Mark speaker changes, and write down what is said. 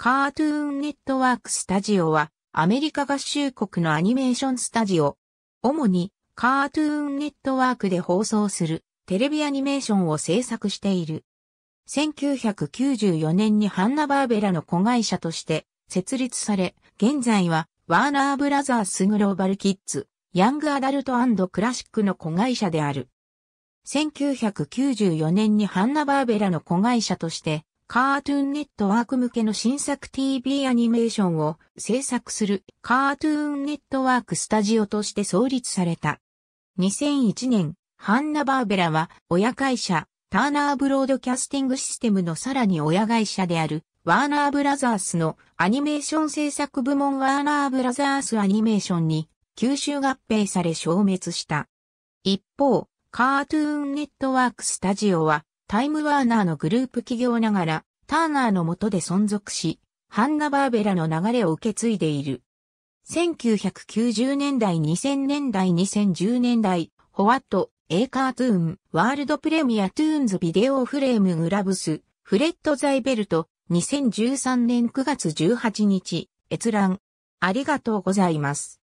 Speaker 1: カートゥーンネットワークスタジオはアメリカ合衆国のアニメーションスタジオ。主にカートゥーンネットワークで放送するテレビアニメーションを制作している。1994年にハンナ・バーベラの子会社として設立され、現在はワーナーブラザースグローバルキッズ、ヤングアダルトクラシックの子会社である。1994年にハンナ・バーベラの子会社としてカートゥーンネットワーク向けの新作 TV アニメーションを制作するカートゥーンネットワークスタジオとして創立された。2001年、ハンナ・バーベラは親会社ターナーブロードキャスティングシステムのさらに親会社であるワーナーブラザースのアニメーション制作部門ワーナーブラザースアニメーションに吸収合併され消滅した。一方、カートゥーンネットワークスタジオはタイムワーナーのグループ企業ながら、ターナーの下で存続し、ハンナバーベラの流れを受け継いでいる。1990年代2000年代2010年代、ホワット、エーカートゥーン、ワールドプレミアトゥーンズビデオフレームグラブス、フレット・ザイベルト、2013年9月18日、閲覧。ありがとうございます。